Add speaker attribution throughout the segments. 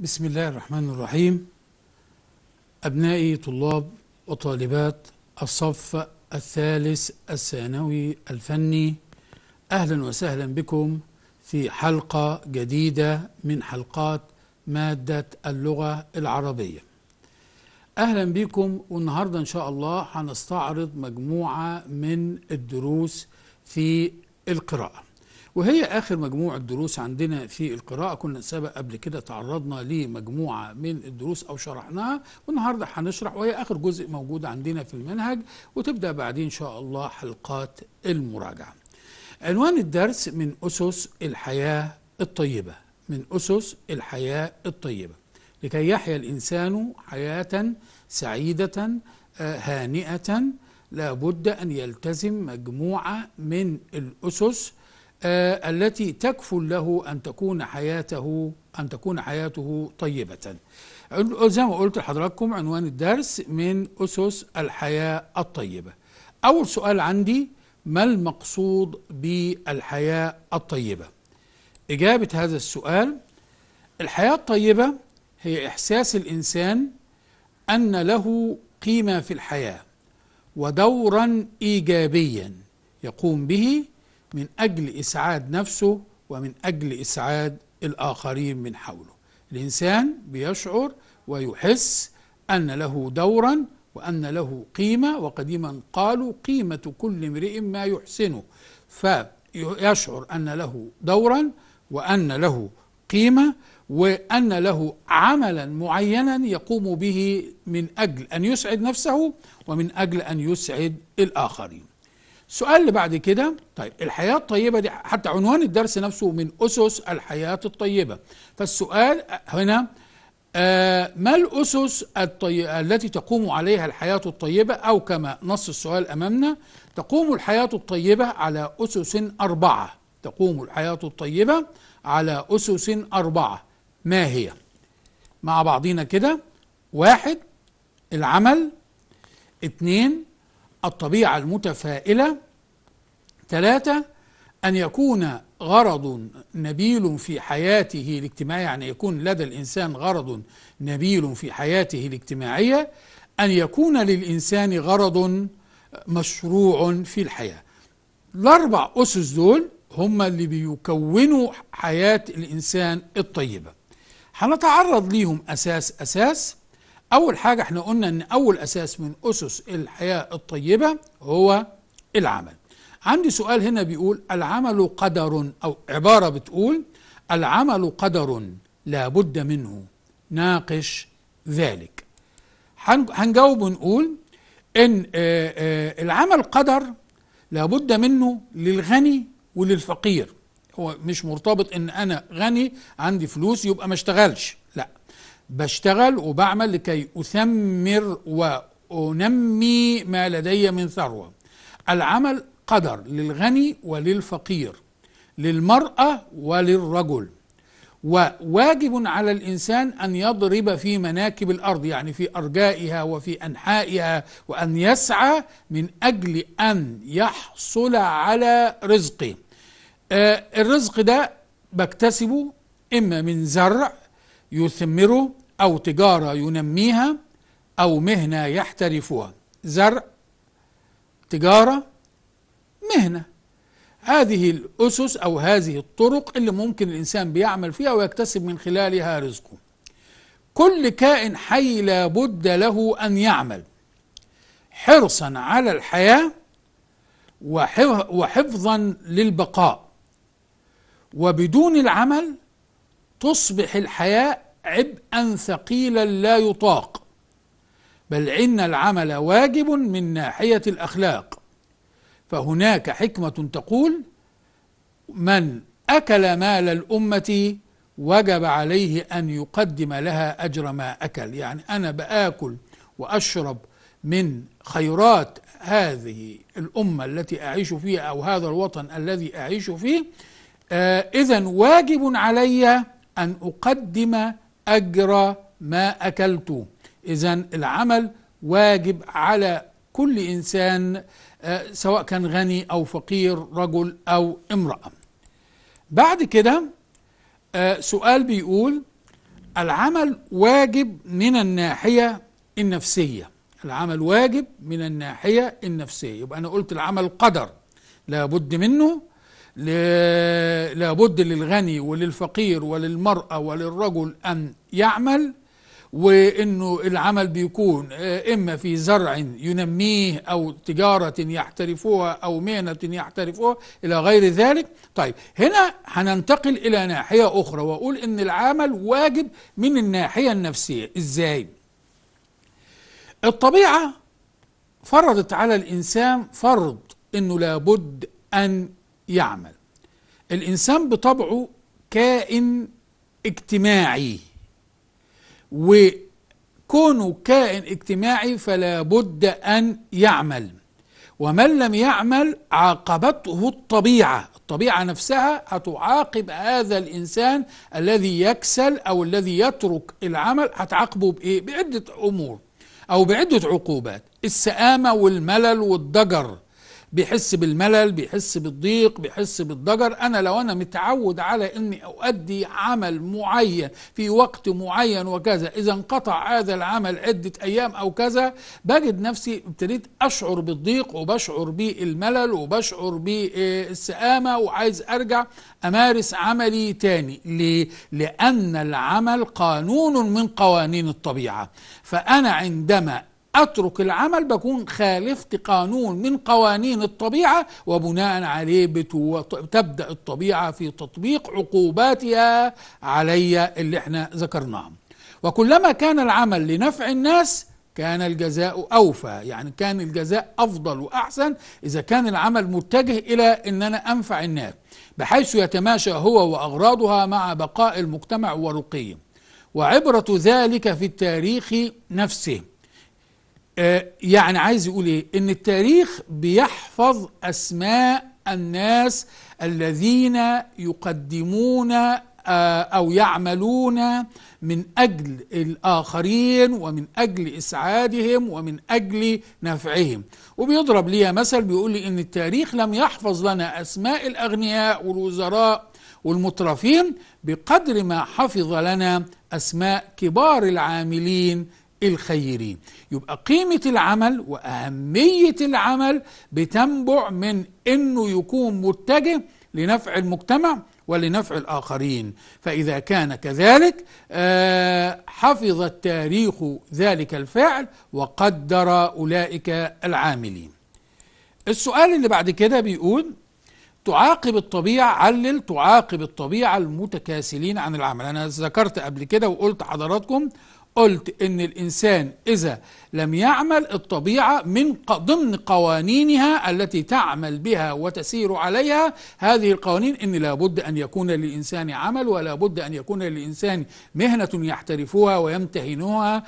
Speaker 1: بسم الله الرحمن الرحيم أبنائي طلاب وطالبات الصف الثالث الثانوي الفني أهلا وسهلا بكم في حلقة جديدة من حلقات مادة اللغة العربية أهلا بكم والنهاردة إن شاء الله هنستعرض مجموعة من الدروس في القراءة وهي آخر مجموعة دروس عندنا في القراءة كنا سبق قبل كده تعرضنا لمجموعة من الدروس أو شرحناها والنهاردة هنشرح وهي آخر جزء موجود عندنا في المنهج وتبدأ بعدين إن شاء الله حلقات المراجعة عنوان الدرس من أسس الحياة الطيبة من أسس الحياة الطيبة لكي يحيا الإنسان حياة سعيدة آه، هانئة لابد أن يلتزم مجموعة من الأسس آه، التي تكفل له أن تكون حياته أن تكون حياته طيبة زي ما قلت لحضراتكم عنوان الدرس من أسس الحياة الطيبة أول سؤال عندي ما المقصود بالحياة الطيبة إجابة هذا السؤال الحياة الطيبة هي إحساس الإنسان أن له قيمة في الحياة ودورا إيجابيا يقوم به من أجل إسعاد نفسه ومن أجل إسعاد الآخرين من حوله الإنسان بيشعر ويحس أن له دورا وأن له قيمة وقديما قالوا قيمة كل امرئ ما يحسنه فيشعر أن له دورا وأن له قيمة وأن له عملا معينا يقوم به من أجل أن يسعد نفسه ومن أجل أن يسعد الآخرين السؤال اللي بعد كده طيب الحياة الطيبة دي حتى عنوان الدرس نفسه من أسس الحياة الطيبة فالسؤال هنا آه ما الأسس الطي... التي تقوم عليها الحياة الطيبة أو كما نص السؤال أمامنا تقوم الحياة الطيبة على أسس أربعة تقوم الحياة الطيبة على أسس أربعة ما هي؟ مع بعضينا كده واحد العمل اثنين الطبيعة المتفائلة ثلاثة أن يكون غرض نبيل في حياته الاجتماعية يعني يكون لدى الإنسان غرض نبيل في حياته الاجتماعية أن يكون للإنسان غرض مشروع في الحياة الأربع أسس دول هم اللي بيكونوا حياة الإنسان الطيبة هنتعرض ليهم أساس أساس أول حاجة احنا قلنا أن أول أساس من أسس الحياة الطيبة هو العمل عندي سؤال هنا بيقول العمل قدر أو عبارة بتقول العمل قدر لا بد منه ناقش ذلك هنجاوب ونقول إن آه، آه، العمل قدر لا بد منه للغني وللفقير هو مش مرتبط ان انا غني عندي فلوس يبقى ما اشتغلش لا بشتغل وبعمل لكي اثمر وانمي ما لدي من ثروه العمل قدر للغني وللفقير للمرأة وللرجل وواجب على الإنسان أن يضرب في مناكب الأرض يعني في أرجائها وفي أنحائها وأن يسعى من أجل أن يحصل على رزقه آه، الرزق ده بكتسبه إما من زرع يثمره أو تجارة ينميها أو مهنة يحترفها زرع تجارة مهنة هذه الأسس أو هذه الطرق اللي ممكن الإنسان بيعمل فيها ويكتسب من خلالها رزقه كل كائن حي لابد له أن يعمل حرصا على الحياة وحفظا للبقاء وبدون العمل تصبح الحياة عبئا ثقيلا لا يطاق بل إن العمل واجب من ناحية الأخلاق فهناك حكمة تقول من أكل مال الأمة وجب عليه أن يقدم لها أجر ما أكل يعني أنا بآكل وأشرب من خيرات هذه الأمة التي أعيش فيها أو هذا الوطن الذي أعيش فيه آه إذا واجب علي أن أقدم أجر ما أكلت إذا العمل واجب على كل إنسان آه، سواء كان غني أو فقير رجل أو امرأة بعد كده آه، سؤال بيقول العمل واجب من الناحية النفسية العمل واجب من الناحية النفسية يبقى أنا قلت العمل قدر لابد منه لابد للغني وللفقير وللمرأة وللرجل أن يعمل وانه العمل بيكون آه، اما في زرع ينميه او تجاره يحترفوها او مهنه يحترفوها الى غير ذلك طيب هنا هننتقل الى ناحيه اخرى واقول ان العمل واجب من الناحيه النفسيه ازاي الطبيعه فرضت على الانسان فرض انه لابد ان يعمل الانسان بطبعه كائن اجتماعي وكونه كائن اجتماعي فلا بد أن يعمل ومن لم يعمل عاقبته الطبيعة الطبيعة نفسها هتعاقب هذا الإنسان الذي يكسل أو الذي يترك العمل هتعاقبه بإيه؟ بعدة أمور أو بعدة عقوبات السآمة والملل والضجر بيحس بالملل بيحس بالضيق بيحس بالضجر انا لو انا متعود على اني اؤدي عمل معين في وقت معين وكذا اذا انقطع هذا العمل عده ايام او كذا بجد نفسي ابتديت اشعر بالضيق وبشعر بالملل وبشعر بالسآمه وعايز ارجع امارس عملي تاني ليه؟ لان العمل قانون من قوانين الطبيعه فانا عندما اترك العمل بكون خالفت قانون من قوانين الطبيعه وبناء عليه بتبدا الطبيعه في تطبيق عقوباتها علي اللي احنا ذكرناها وكلما كان العمل لنفع الناس كان الجزاء اوفى يعني كان الجزاء افضل واحسن اذا كان العمل متجه الى ان انا انفع الناس بحيث يتماشى هو واغراضها مع بقاء المجتمع ورقيه وعبره ذلك في التاريخ نفسه آه، يعني عايز يقول ايه ان التاريخ بيحفظ اسماء الناس الذين يقدمون آه، او يعملون من اجل الاخرين ومن اجل اسعادهم ومن اجل نفعهم وبيضرب لي مثل بيقول لي ان التاريخ لم يحفظ لنا اسماء الاغنياء والوزراء والمترفين بقدر ما حفظ لنا اسماء كبار العاملين الخيرين يبقى قيمة العمل وأهمية العمل بتنبع من أنه يكون متجه لنفع المجتمع ولنفع الآخرين فإذا كان كذلك آه، حفظ التاريخ ذلك الفعل وقدر أولئك العاملين السؤال اللي بعد كده بيقول تعاقب الطبيعة علل تعاقب الطبيعة المتكاسلين عن العمل أنا ذكرت قبل كده وقلت حضراتكم قلت ان الانسان اذا لم يعمل الطبيعه من ضمن قوانينها التي تعمل بها وتسير عليها هذه القوانين ان لابد ان يكون للانسان عمل ولا بد ان يكون للانسان مهنه يحترفها ويمتهنها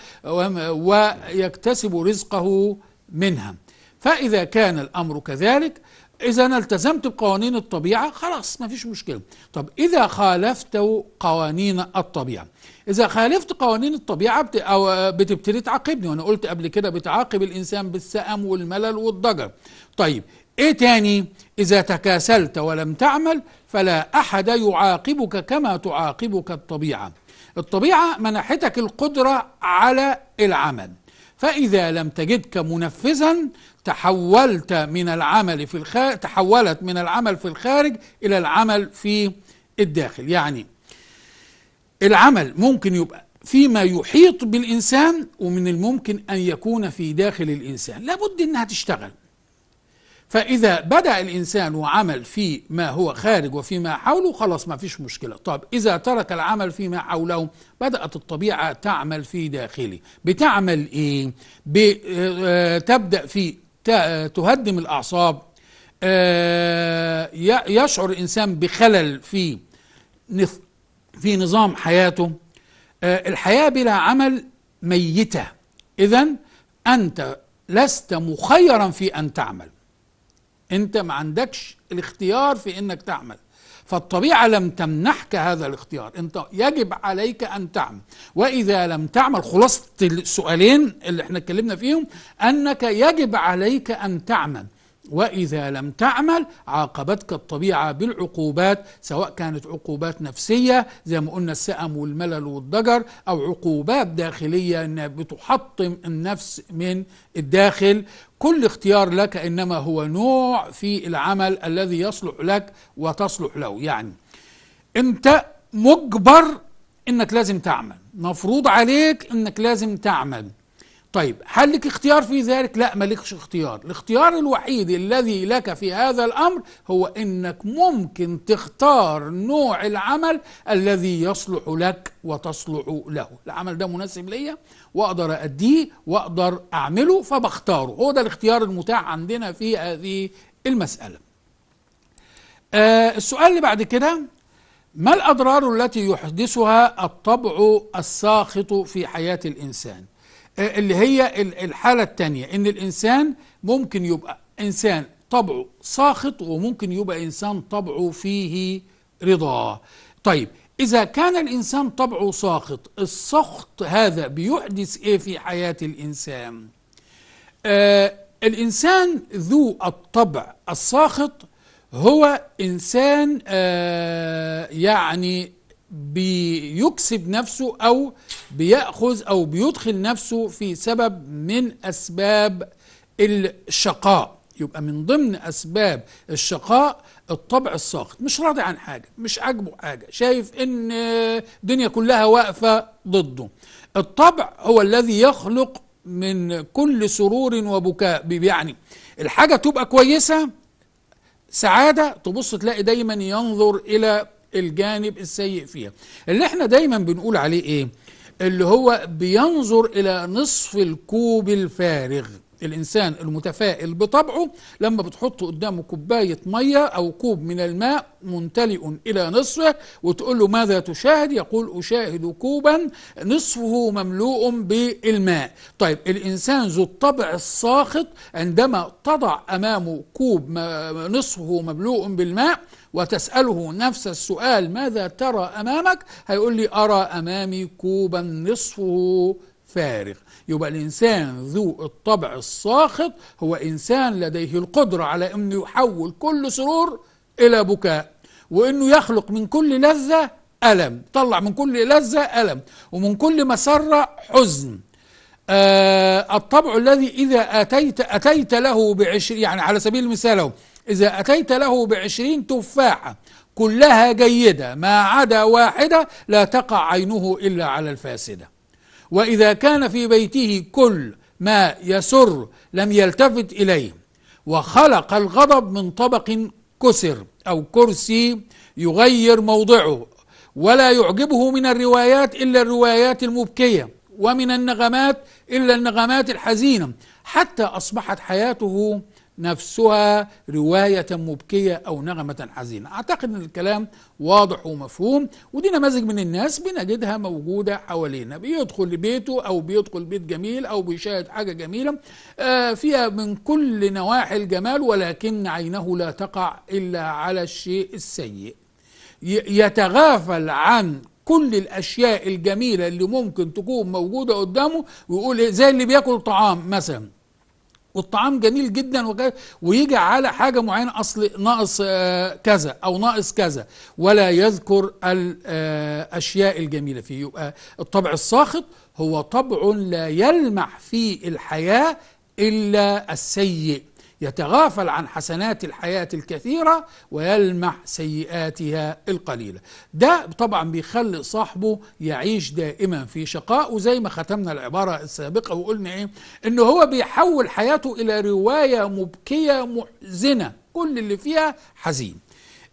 Speaker 1: ويكتسب رزقه منها فاذا كان الامر كذلك إذا أنا التزمت بقوانين الطبيعة خلاص ما فيش مشكلة طب إذا خالفت قوانين الطبيعة إذا خالفت قوانين الطبيعة بت... أو بتبتدي تعاقبني وأنا قلت قبل كده بتعاقب الإنسان بالسقم والملل والضجر طيب إيه تاني إذا تكاسلت ولم تعمل فلا أحد يعاقبك كما تعاقبك الطبيعة الطبيعة منحتك القدرة على العمل فإذا لم تجدك منفذا تحولت من العمل في الخارج تحولت من العمل في الخارج إلى العمل في الداخل يعني العمل ممكن يبقى فيما يحيط بالإنسان ومن الممكن أن يكون في داخل الإنسان لابد أنها تشتغل فإذا بدأ الإنسان وعمل في ما هو خارج وفيما حوله خلاص ما فيش مشكلة طب إذا ترك العمل فيما حوله بدأت الطبيعة تعمل في داخله بتعمل إيه؟ بتبدأ آه، في تهدم الأعصاب آه، يشعر الإنسان بخلل في في نظام حياته آه، الحياة بلا عمل ميتة إذا أنت لست مخيرا في أن تعمل انت ما عندكش الاختيار في انك تعمل فالطبيعة لم تمنحك هذا الاختيار انت يجب عليك ان تعمل واذا لم تعمل خلاصة السؤالين اللي احنا اتكلمنا فيهم انك يجب عليك ان تعمل وإذا لم تعمل عاقبتك الطبيعة بالعقوبات سواء كانت عقوبات نفسية زي ما قلنا السأم والملل والضجر أو عقوبات داخلية أنها بتحطم النفس من الداخل كل اختيار لك إنما هو نوع في العمل الذي يصلح لك وتصلح له يعني أنت مجبر إنك لازم تعمل مفروض عليك إنك لازم تعمل طيب هل لك اختيار في ذلك؟ لا مالكش اختيار، الاختيار الوحيد الذي لك في هذا الامر هو انك ممكن تختار نوع العمل الذي يصلح لك وتصلح له، العمل ده مناسب ليا واقدر اديه واقدر اعمله فبختاره، هو ده الاختيار المتاح عندنا في هذه المساله. آه السؤال اللي بعد كده ما الاضرار التي يحدثها الطبع الساخط في حياه الانسان؟ اللي هي الحالة التانية إن الإنسان ممكن يبقى إنسان طبعه ساخط وممكن يبقى إنسان طبعه فيه رضا طيب إذا كان الإنسان طبعه ساخط السخط هذا بيحدث إيه في حياة الإنسان آه الإنسان ذو الطبع الساخط هو إنسان آه يعني بيكسب نفسه او بياخذ او بيدخل نفسه في سبب من اسباب الشقاء يبقى من ضمن اسباب الشقاء الطبع الساخط مش راضي عن حاجه مش عاجبه حاجه شايف ان الدنيا كلها واقفه ضده الطبع هو الذي يخلق من كل سرور وبكاء يعني الحاجه تبقى كويسه سعاده تبص تلاقي دايما ينظر الى الجانب السيء فيها اللي احنا دايما بنقول عليه ايه اللي هو بينظر الى نصف الكوب الفارغ الانسان المتفائل بطبعه لما بتحط قدامه كوبايه ميه او كوب من الماء ممتلئ الى نصفه وتقول له ماذا تشاهد يقول اشاهد كوبا نصفه مملوء بالماء طيب الانسان ذو الطبع الساخط عندما تضع امامه كوب نصفه مملوء بالماء وتسأله نفس السؤال ماذا ترى أمامك هيقول لي أرى أمامي كوبا نصفه فارغ يبقى الإنسان ذو الطبع الساخط هو إنسان لديه القدرة على أنه يحول كل سرور إلى بكاء وأنه يخلق من كل لذة ألم طلع من كل لذة ألم ومن كل مسرة حزن آه الطبع الذي إذا أتيت أتيت له بعشرين يعني على سبيل المثال إذا أتيت له بعشرين تفاحة كلها جيدة ما عدا واحدة لا تقع عينه إلا على الفاسدة وإذا كان في بيته كل ما يسر لم يلتفت إليه وخلق الغضب من طبق كسر أو كرسي يغير موضعه ولا يعجبه من الروايات إلا الروايات المبكية ومن النغمات إلا النغمات الحزينة حتى أصبحت حياته نفسها رواية مبكية أو نغمة حزينة أعتقد أن الكلام واضح ومفهوم ودي نماذج من الناس بنجدها موجودة حوالينا بيدخل لبيته أو بيدخل بيت جميل أو بيشاهد حاجة جميلة آه، فيها من كل نواحي الجمال ولكن عينه لا تقع إلا على الشيء السيء يتغافل عن كل الاشياء الجميله اللي ممكن تكون موجوده قدامه ويقول إيه، زي اللي بياكل طعام مثلا والطعام جميل جدا ويجي على حاجه معينه اصل ناقص آه، كذا او ناقص كذا ولا يذكر الاشياء آه، الجميله فيه يبقى الطبع الساخط هو طبع لا يلمح في الحياه الا السيء يتغافل عن حسنات الحياة الكثيرة ويلمح سيئاتها القليلة ده طبعا بيخلي صاحبه يعيش دائما في شقاء وزي ما ختمنا العبارة السابقة وقلنا ايه ان هو بيحول حياته الى رواية مبكية محزنة كل اللي فيها حزين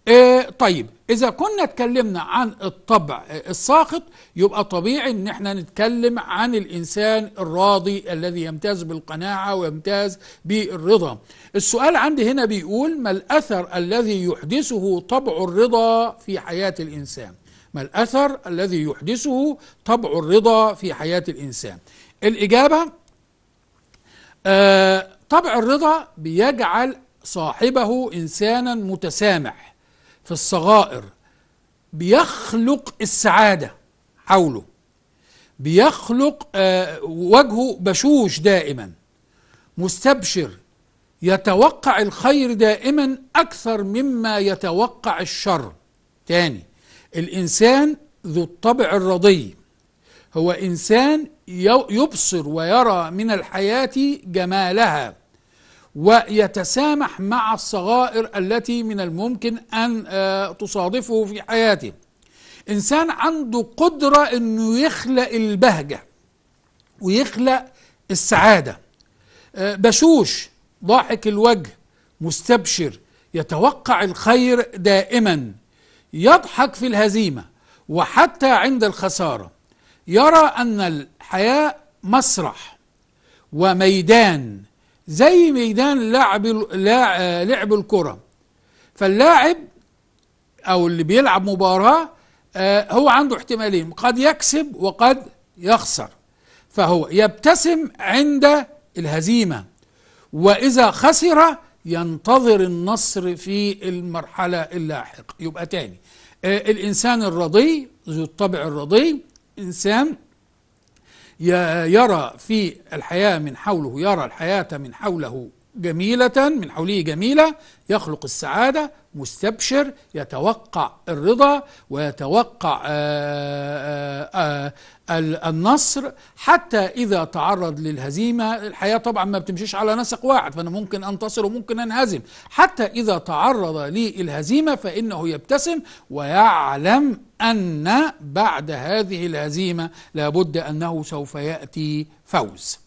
Speaker 1: إيه طيب إذا كنا اتكلمنا عن الطبع الساقط يبقى طبيعي إن احنا نتكلم عن الإنسان الراضي الذي يمتاز بالقناعة ويمتاز بالرضا السؤال عندي هنا بيقول ما الأثر الذي يحدثه طبع الرضا في حياة الإنسان ما الأثر الذي يحدثه طبع الرضا في حياة الإنسان الإجابة آه طبع الرضا بيجعل صاحبه إنسانا متسامح في الصغائر بيخلق السعادة حوله بيخلق آه، وجهه بشوش دائما مستبشر يتوقع الخير دائما أكثر مما يتوقع الشر تاني الإنسان ذو الطبع الرضي هو إنسان يبصر ويرى من الحياة جمالها ويتسامح مع الصغائر التي من الممكن أن آه، تصادفه في حياته إنسان عنده قدرة أنه يخلق البهجة ويخلق السعادة آه، بشوش ضاحك الوجه مستبشر يتوقع الخير دائما يضحك في الهزيمة وحتى عند الخسارة يرى أن الحياة مسرح وميدان زي ميدان لعب آه، لعب الكرة فاللاعب أو اللي بيلعب مباراة آه، هو عنده احتمالين قد يكسب وقد يخسر فهو يبتسم عند الهزيمة وإذا خسر ينتظر النصر في المرحلة اللاحقة يبقى تاني آه، الإنسان الرضي ذو الطبع الرضي إنسان يرى في الحياة من حوله يرى الحياة من حوله جميلة من حوله جميلة يخلق السعادة مستبشر يتوقع الرضا ويتوقع آآ آه، آآ آه، آه، النصر حتى إذا تعرض للهزيمة الحياة طبعا ما بتمشيش على نسق واحد فأنا ممكن أنتصر وممكن أنهزم حتى إذا تعرض للهزيمة فإنه يبتسم ويعلم أن بعد هذه الهزيمة لابد أنه سوف يأتي فوز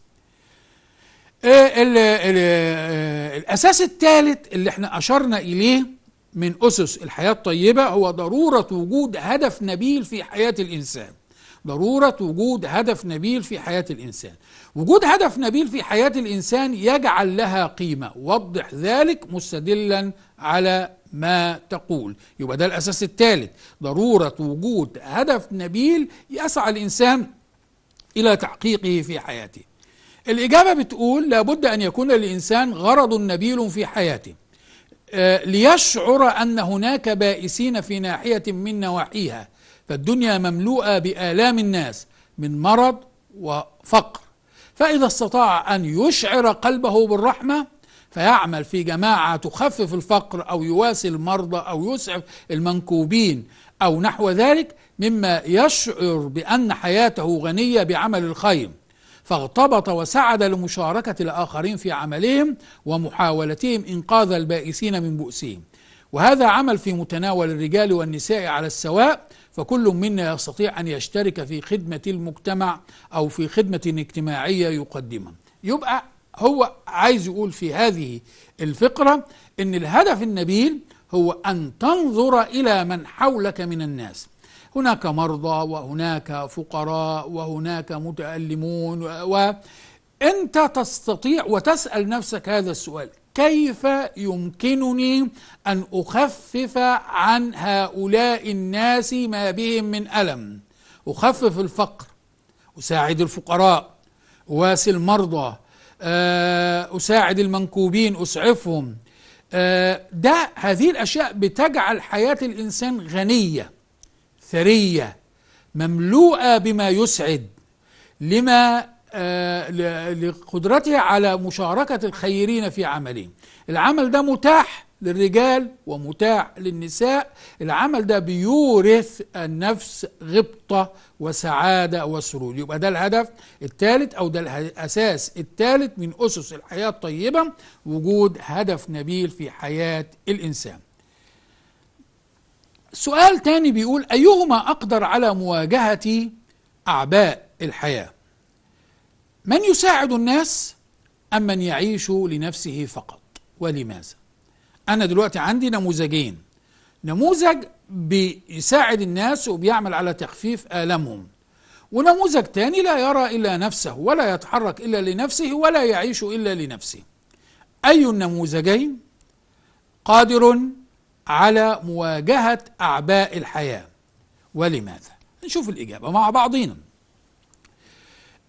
Speaker 1: إيه ال ال آه، الأساس الثالث اللي احنا أشرنا إليه من أسس الحياة الطيبة هو ضرورة وجود هدف نبيل في حياة الإنسان ضرورة وجود هدف نبيل في حياة الإنسان وجود هدف نبيل في حياة الإنسان يجعل لها قيمة وضح ذلك مستدلا على ما تقول يبقى ده الأساس الثالث ضرورة وجود هدف نبيل يسعى الإنسان إلى تحقيقه في حياته الإجابة بتقول لابد أن يكون للإنسان غرض نبيل في حياته آه، ليشعر أن هناك بائسين في ناحية من نواحيها فالدنيا مملوءة بآلام الناس من مرض وفقر فإذا استطاع أن يشعر قلبه بالرحمة فيعمل في جماعة تخفف الفقر أو يواسي المرضى أو يسعف المنكوبين أو نحو ذلك مما يشعر بأن حياته غنية بعمل الخير فاغتبط وسعد لمشاركة الآخرين في عملهم ومحاولتهم إنقاذ البائسين من بؤسهم وهذا عمل في متناول الرجال والنساء على السواء فكل منا يستطيع أن يشترك في خدمة المجتمع أو في خدمة اجتماعية يقدمها يبقى هو عايز يقول في هذه الفقرة أن الهدف النبيل هو أن تنظر إلى من حولك من الناس هناك مرضى وهناك فقراء وهناك متألمون وأنت تستطيع وتسأل نفسك هذا السؤال كيف يمكنني أن أخفف عن هؤلاء الناس ما بهم من ألم أخفف الفقر أساعد الفقراء أواسي المرضى آه، أساعد المنكوبين أسعفهم آه، ده هذه الأشياء بتجعل حياة الإنسان غنية ثرية مملوءة بما يسعد لما آه، لقدرته على مشاركة الخيرين في عملهم العمل ده متاح للرجال ومتاح للنساء العمل ده بيورث النفس غبطة وسعادة وسرور يبقى ده الهدف الثالث أو ده الأساس الثالث من أسس الحياة الطيبة وجود هدف نبيل في حياة الإنسان سؤال تاني بيقول أيهما أقدر على مواجهة أعباء الحياة من يساعد الناس أم من يعيش لنفسه فقط ولماذا أنا دلوقتي عندي نموذجين نموذج بيساعد الناس وبيعمل على تخفيف آلامهم ونموذج تاني لا يرى إلا نفسه ولا يتحرك إلا لنفسه ولا يعيش إلا لنفسه أي النموذجين قادر على مواجهة أعباء الحياة ولماذا؟ نشوف الإجابة مع بعضينا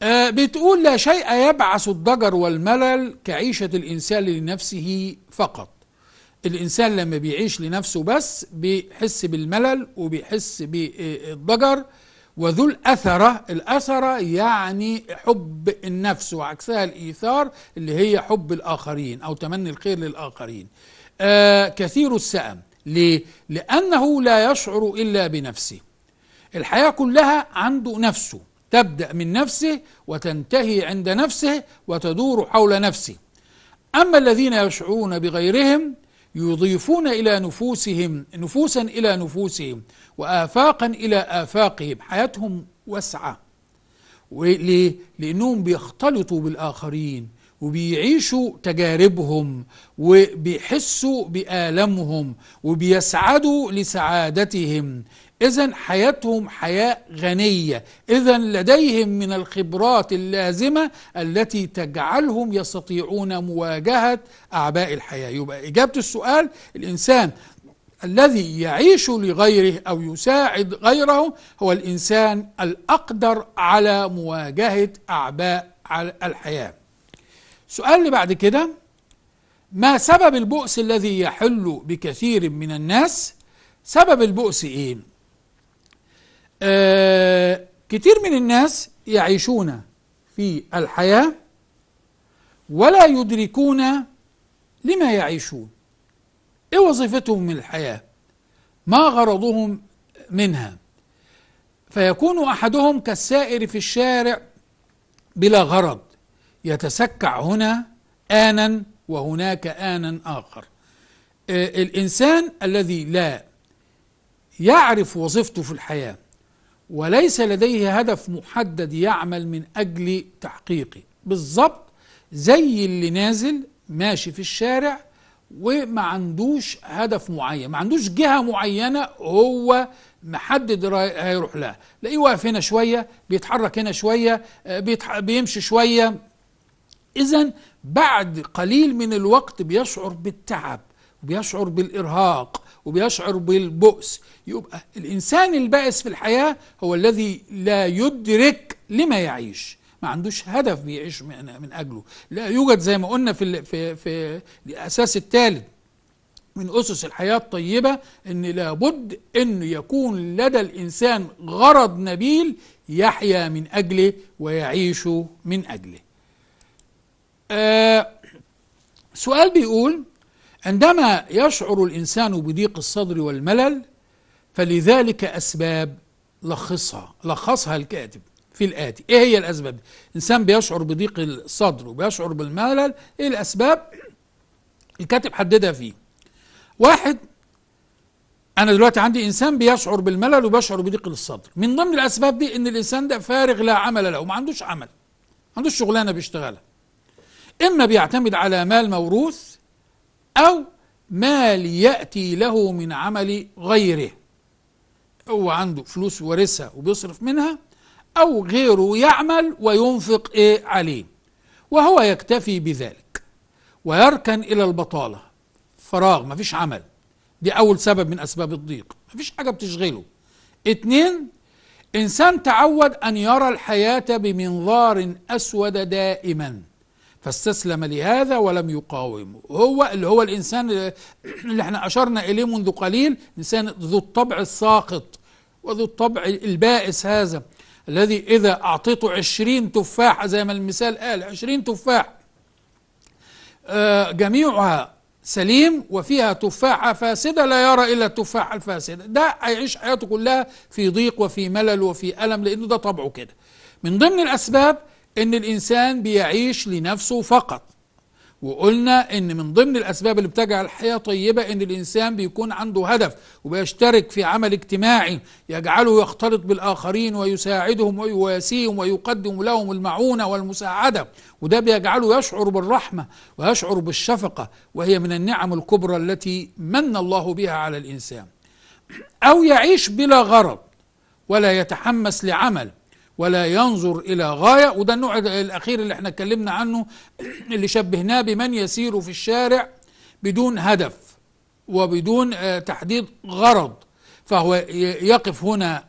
Speaker 1: آه بتقول لا شيء يبعث الضجر والملل كعيشة الإنسان لنفسه فقط الإنسان لما بيعيش لنفسه بس بيحس بالملل وبيحس بالضجر وذو الأثرة الأثرة يعني حب النفس وعكسها الإيثار اللي هي حب الآخرين أو تمني الخير للآخرين آه كثير السأم ليه؟ لأنه لا يشعر إلا بنفسه الحياة كلها عنده نفسه تبدأ من نفسه وتنتهي عند نفسه وتدور حول نفسه أما الذين يشعرون بغيرهم يضيفون إلى نفوسهم نفوسا إلى نفوسهم وآفاقا إلى آفاقهم حياتهم واسعة لأنهم بيختلطوا بالآخرين وبيعيشوا تجاربهم وبيحسوا بآلامهم وبيسعدوا لسعادتهم إذا حياتهم حياة غنية إذا لديهم من الخبرات اللازمة التي تجعلهم يستطيعون مواجهة أعباء الحياة يبقى إجابة السؤال الإنسان الذي يعيش لغيره أو يساعد غيره هو الإنسان الأقدر على مواجهة أعباء الحياة السؤال اللي بعد كده ما سبب البؤس الذي يحل بكثير من الناس سبب البؤس ايه آه كثير من الناس يعيشون في الحياة ولا يدركون لما يعيشون ايه وظيفتهم من الحياة ما غرضهم منها فيكون احدهم كالسائر في الشارع بلا غرض يتسكع هنا آنا وهناك آنا آخر آه، الإنسان الذي لا يعرف وظيفته في الحياة وليس لديه هدف محدد يعمل من أجل تحقيقه بالظبط زي اللي نازل ماشي في الشارع وما عندوش هدف معين ما عندوش جهة معينة هو محدد هيروح لها لقيه واقف هنا شوية بيتحرك هنا شوية آه، بيمشي شوية إذا بعد قليل من الوقت بيشعر بالتعب وبيشعر بالإرهاق وبيشعر بالبؤس يبقى الإنسان البائس في الحياة هو الذي لا يدرك لما يعيش ما عندوش هدف بيعيش من, من أجله لا يوجد زي ما قلنا في, في, في الأساس الثالث من أسس الحياة الطيبة أن لابد أن يكون لدى الإنسان غرض نبيل يحيا من أجله ويعيش من أجله آه، سؤال بيقول عندما يشعر الإنسان بضيق الصدر والملل فلذلك أسباب لخصها لخصها الكاتب في الآتي إيه هي الأسباب إنسان بيشعر بضيق الصدر وبيشعر بالملل إيه الأسباب الكاتب حددها فيه واحد أنا دلوقتي عندي إنسان بيشعر بالملل وبيشعر بضيق الصدر من ضمن الأسباب دي إن الإنسان ده فارغ لا عمل له ما عندوش عمل ما عندوش شغلانة بيشتغلها إما بيعتمد على مال موروث أو مال يأتي له من عمل غيره هو عنده فلوس ورثها وبيصرف منها أو غيره يعمل وينفق إيه عليه وهو يكتفي بذلك ويركن إلى البطالة فراغ مفيش عمل دي أول سبب من أسباب الضيق مفيش حاجة بتشغله اتنين إنسان تعود أن يرى الحياة بمنظار أسود دائماً فاستسلم لهذا ولم يقاومه هو اللي هو الإنسان اللي احنا أشرنا إليه منذ قليل إنسان ذو الطبع الساقط وذو الطبع البائس هذا الذي إذا أعطيته عشرين تفاح زي ما المثال قال عشرين تفاح آه، جميعها سليم وفيها تفاحة فاسدة لا يرى إلا التفاحة الفاسدة ده هيعيش حياته كلها في ضيق وفي ملل وفي ألم لأنه ده طبعه كده من ضمن الأسباب ان الانسان بيعيش لنفسه فقط وقلنا ان من ضمن الاسباب اللي بتجعل الحياه طيبه ان الانسان بيكون عنده هدف وبيشترك في عمل اجتماعي يجعله يختلط بالاخرين ويساعدهم ويواسيهم ويقدم لهم المعونه والمساعده وده بيجعله يشعر بالرحمه ويشعر بالشفقه وهي من النعم الكبرى التي من الله بها على الانسان او يعيش بلا غرض ولا يتحمس لعمل ولا ينظر إلى غاية وده النوع الأخير اللي احنا اتكلمنا عنه اللي شبهناه بمن يسير في الشارع بدون هدف وبدون آه، تحديد غرض فهو يقف هنا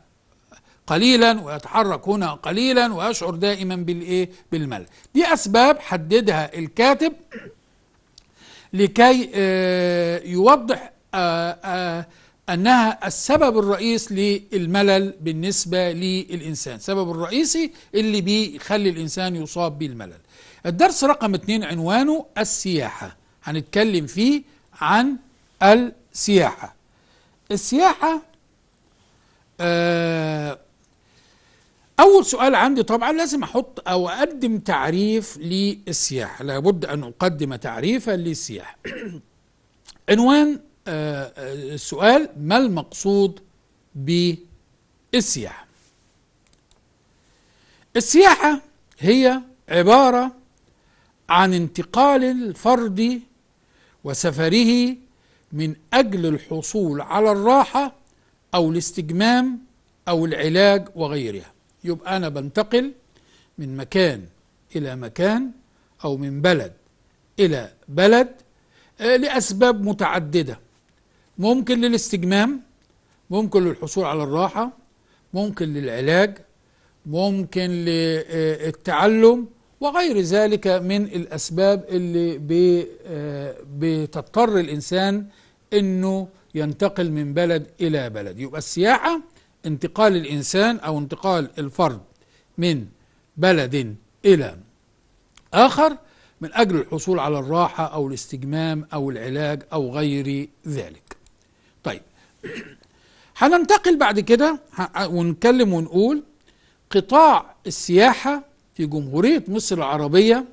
Speaker 1: قليلا ويتحرك هنا قليلا ويشعر دائما بالايه بالملل دي اسباب حددها الكاتب لكي آه، يوضح آه، أنها السبب الرئيس للملل بالنسبة للإنسان سبب الرئيسي اللي بيخلي الإنسان يصاب بالملل الدرس رقم اتنين عنوانه السياحة هنتكلم فيه عن السياحة السياحة آه، أول سؤال عندي طبعا لازم أحط أو أقدم تعريف للسياحة لابد أن أقدم تعريفا للسياحة عنوان السؤال ما المقصود بالسياحة السياحة هي عبارة عن انتقال الفرد وسفره من أجل الحصول على الراحة أو الاستجمام أو العلاج وغيرها يبقى أنا بنتقل من مكان إلى مكان أو من بلد إلى بلد آه، لأسباب متعددة ممكن للاستجمام ممكن للحصول على الراحة ممكن للعلاج ممكن للتعلم وغير ذلك من الأسباب اللي آه، بتضطر الإنسان أنه ينتقل من بلد إلى بلد يبقى السياحة انتقال الإنسان أو انتقال الفرد من بلد إلى آخر من أجل الحصول على الراحة أو الاستجمام أو العلاج أو غير ذلك هننتقل بعد كده ونتكلم ونقول قطاع السياحة في جمهورية مصر العربية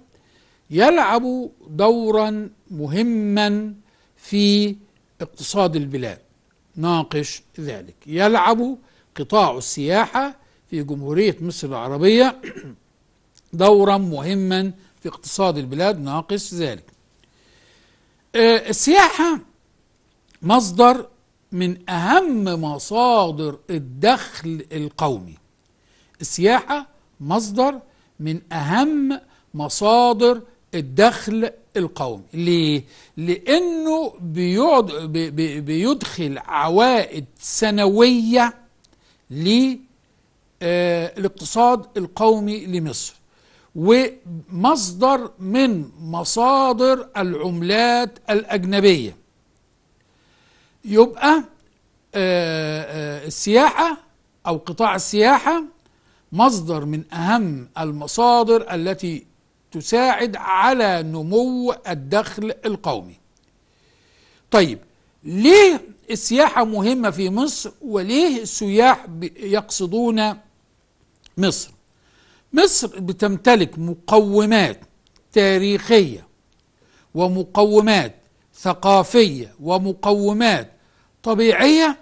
Speaker 1: يلعب دورا مهما في اقتصاد البلاد ناقش ذلك يلعب قطاع السياحة في جمهورية مصر العربية دورا مهما في اقتصاد البلاد ناقش ذلك آه، السياحة مصدر من أهم مصادر الدخل القومي السياحة مصدر من أهم مصادر الدخل القومي ليه؟ لأنه بيدخل عوائد سنوية للاقتصاد آه، القومي لمصر ومصدر من مصادر العملات الأجنبية يبقى آه، آه، السياحة أو قطاع السياحة مصدر من أهم المصادر التي تساعد على نمو الدخل القومي طيب ليه السياحة مهمة في مصر وليه السياح يقصدون مصر مصر بتمتلك مقومات تاريخية ومقومات ثقافية ومقومات طبيعية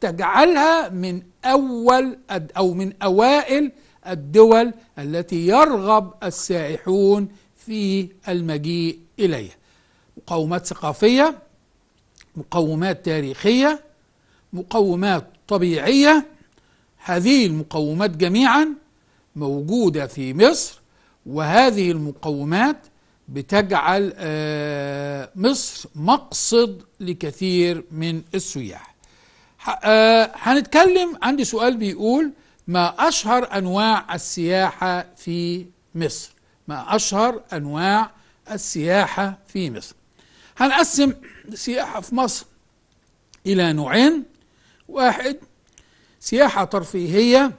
Speaker 1: تجعلها من أول أو من أوائل الدول التي يرغب السائحون في المجيء إليها مقومات ثقافية مقومات تاريخية مقومات طبيعية هذه المقومات جميعا موجودة في مصر وهذه المقومات بتجعل آه، مصر مقصد لكثير من السياح آه، هنتكلم عندي سؤال بيقول ما أشهر أنواع السياحة في مصر ما أشهر أنواع السياحة في مصر هنقسم السياحة في مصر إلى نوعين واحد سياحة ترفيهية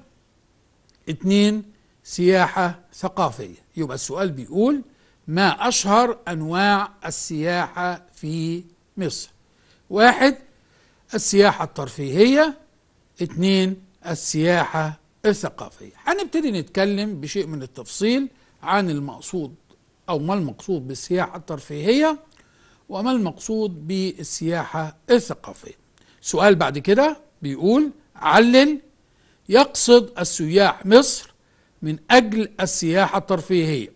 Speaker 1: اتنين سياحة ثقافية يبقى السؤال بيقول ما أشهر أنواع السياحة في مصر واحد السياحة الترفيهية اتنين السياحة الثقافية هنبتدي نتكلم بشيء من التفصيل عن المقصود أو ما المقصود بالسياحة الترفيهية وما المقصود بالسياحة الثقافية سؤال بعد كده بيقول علل يقصد السياح مصر من أجل السياحة الترفيهية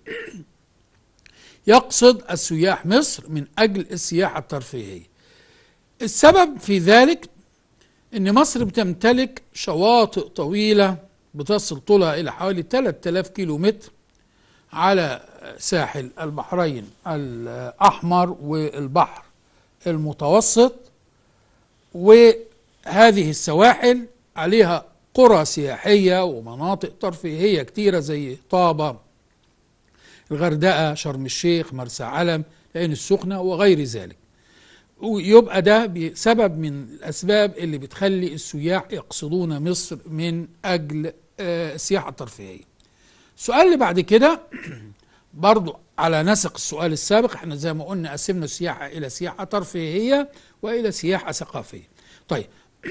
Speaker 1: يقصد السياح مصر من أجل السياحة الترفيهية السبب في ذلك أن مصر بتمتلك شواطئ طويلة بتصل طولها إلى حوالي 3000 كيلو متر على ساحل البحرين الأحمر والبحر المتوسط وهذه السواحل عليها قرى سياحية ومناطق ترفيهية كتيرة زي طابة الغردقة شرم الشيخ مرسى علم العين السخنة وغير ذلك ويبقى ده سبب من الأسباب اللي بتخلي السياح يقصدون مصر من أجل آه، السياحة الترفيهية السؤال اللي بعد كده برضو على نسق السؤال السابق احنا زي ما قلنا قسمنا السياحة إلى سياحة ترفيهية وإلى سياحة ثقافية طيب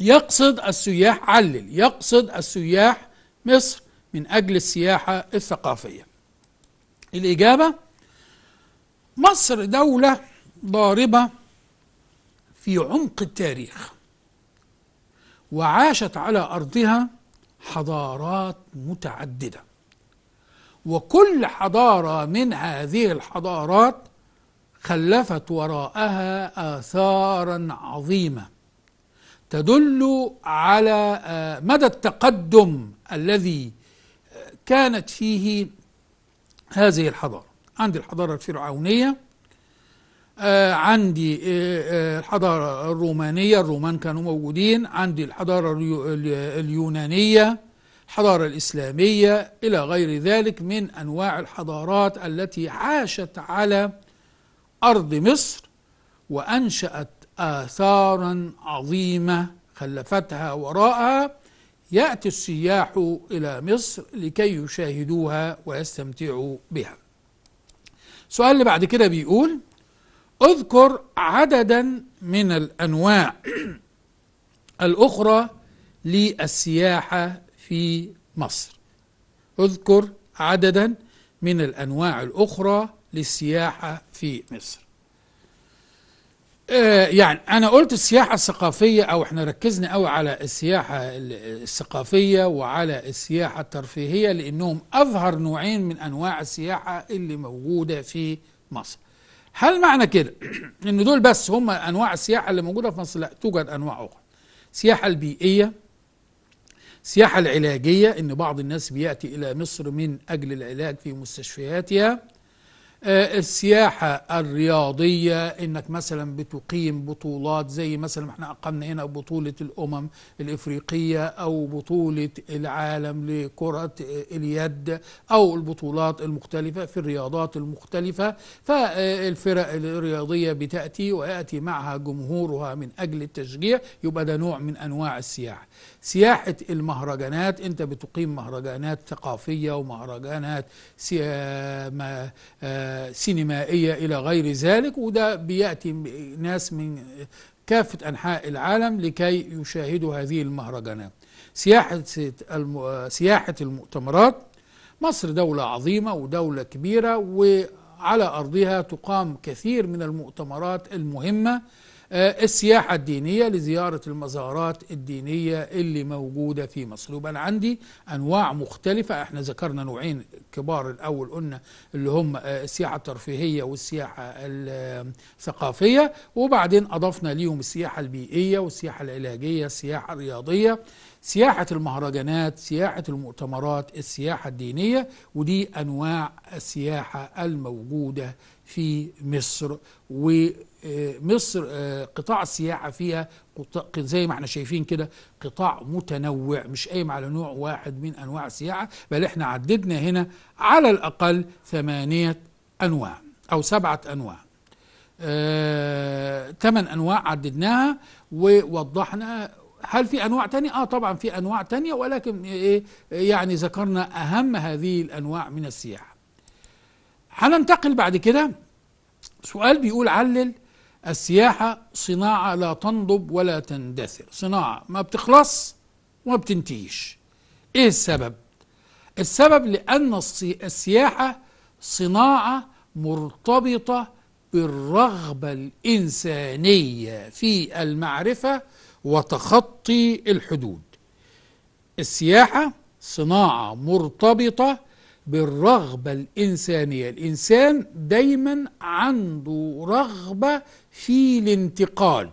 Speaker 1: يقصد السياح علل يقصد السياح مصر من أجل السياحة الثقافية الإجابة مصر دولة ضاربة في عمق التاريخ وعاشت على أرضها حضارات متعددة وكل حضارة من هذه الحضارات خلفت وراءها آثارا عظيمة تدل على آه، مدى التقدم الذي كانت فيه هذه الحضارة عندي الحضارة الفرعونية آه، عندي آه، آه، الحضارة الرومانية الرومان كانوا موجودين عندي الحضارة اليونانية الحضارة الإسلامية إلى غير ذلك من أنواع الحضارات التي عاشت على أرض مصر وأنشأت آثارا عظيمة خلفتها وراءها يأتي السياح إلى مصر لكي يشاهدوها ويستمتعوا بها السؤال اللي بعد كده بيقول اذكر عددا من الأنواع الأخرى للسياحة في مصر اذكر عددا من الأنواع الأخرى للسياحة في مصر آه، يعني انا قلت السياحه الثقافيه او احنا ركزنا قوي على السياحه الثقافيه وعلى السياحه الترفيهيه لانهم اظهر نوعين من انواع السياحه اللي موجوده في مصر هل معنى كده ان دول بس هم انواع السياحه اللي موجوده في مصر لا توجد انواع اخرى السياحه البيئيه السياحه العلاجيه ان بعض الناس بياتي الى مصر من اجل العلاج في مستشفياتها آه، السياحة الرياضية انك مثلا بتقيم بطولات زي مثلا احنا اقمنا هنا بطولة الامم الافريقية او بطولة العالم لكرة اليد او البطولات المختلفة في الرياضات المختلفة فالفرق الرياضية بتأتي ويأتي معها جمهورها من اجل التشجيع يبقى ده نوع من انواع السياحة سياحة المهرجانات انت بتقيم مهرجانات ثقافية ومهرجانات سيا... ما... آ... آه، سينمائية إلى غير ذلك وده بيأتي ناس من كافة أنحاء العالم لكي يشاهدوا هذه المهرجانات سياحة, سياحة المؤتمرات مصر دولة عظيمة ودولة كبيرة وعلى أرضها تقام كثير من المؤتمرات المهمة آه، السياحة الدينية لزيارة المزارات الدينية اللي موجودة في مصر يبقى عندي أنواع مختلفة احنا ذكرنا نوعين كبار الأول قلنا اللي هم آه، السياحة الترفيهية والسياحة الثقافية وبعدين أضفنا ليهم السياحة البيئية والسياحة العلاجية السياحة الرياضية سياحة المهرجانات سياحة المؤتمرات السياحة الدينية ودي أنواع السياحة الموجودة في مصر و آه، مصر آه، قطاع السياحة فيها زي ما احنا شايفين كده قطاع متنوع مش قايم على نوع واحد من أنواع السياحة بل احنا عددنا هنا على الأقل ثمانية أنواع أو سبعة أنواع ثمان آه، أنواع عددناها ووضحنا هل في انواع تانية؟ اه طبعا في انواع تانية ولكن ايه يعني ذكرنا اهم هذه الانواع من السياحة. هننتقل بعد كده سؤال بيقول علل السياحة صناعة لا تنضب ولا تندثر صناعة ما بتخلص وما بتنتهيش ايه السبب السبب لأن السياحة صناعة مرتبطة بالرغبة الإنسانية في المعرفة وتخطي الحدود السياحة صناعة مرتبطة بالرغبة الإنسانية الإنسان دايما عنده رغبة في الانتقال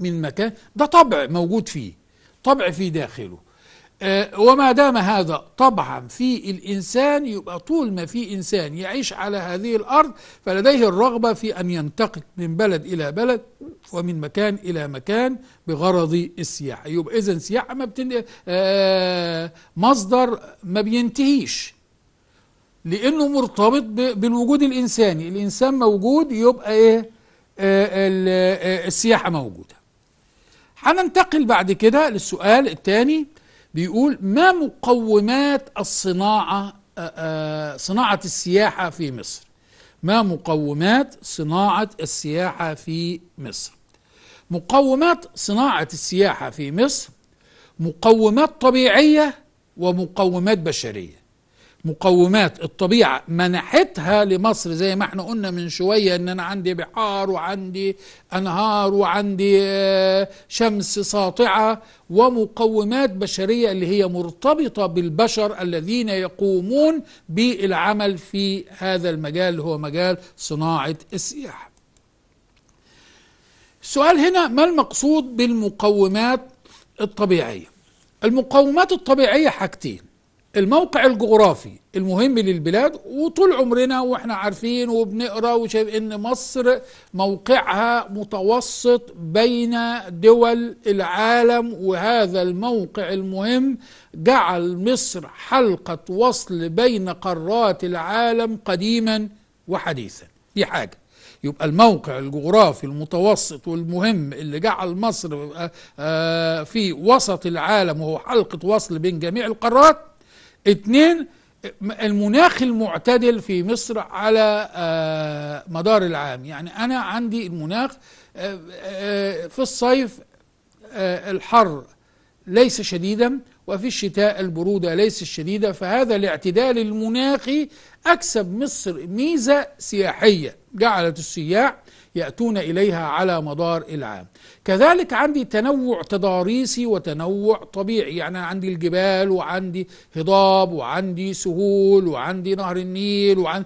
Speaker 1: من مكان ده طبع موجود فيه طبع في داخله آه وما دام هذا طبعا في الإنسان يبقى طول ما في إنسان يعيش على هذه الأرض فلديه الرغبة في أن ينتقل من بلد إلى بلد ومن مكان إلى مكان بغرض السياحة يبقى إذا سياحة ما بتن... آه مصدر ما بينتهيش لأنه مرتبط ب... بالوجود الإنساني الإنسان موجود يبقى إيه آه، آه، السياحة موجودة هننتقل بعد كده للسؤال الثاني بيقول ما مقومات الصناعة آه، صناعة السياحة في مصر ما مقومات صناعة السياحة في مصر مقومات صناعة السياحة في مصر مقومات طبيعية ومقومات بشرية مقومات الطبيعة منحتها لمصر زي ما احنا قلنا من شوية ان انا عندي بحار وعندي انهار وعندي آه، شمس ساطعة ومقومات بشرية اللي هي مرتبطة بالبشر الذين يقومون بالعمل في هذا المجال اللي هو مجال صناعة السياحة السؤال هنا ما المقصود بالمقومات الطبيعية المقومات الطبيعية حاجتين الموقع الجغرافي المهم للبلاد وطول عمرنا واحنا عارفين وبنقرا وشايف ان مصر موقعها متوسط بين دول العالم وهذا الموقع المهم جعل مصر حلقه وصل بين قارات العالم قديما وحديثا دي حاجه يبقى الموقع الجغرافي المتوسط والمهم اللي جعل مصر آه، آه، في وسط العالم وهو حلقة وصل بين جميع القارات اتنين المناخ المعتدل في مصر على آه، مدار العام يعني أنا عندي المناخ آه، آه، في الصيف الحر ليس شديدا وفي الشتاء البرودة ليست شديدة فهذا الاعتدال المناخي أكسب مصر ميزة سياحية جعلت السياح يأتون إليها على مدار العام كذلك عندي تنوع تضاريسي وتنوع طبيعي يعني عندي الجبال وعندي هضاب وعندي سهول وعندي نهر النيل وعن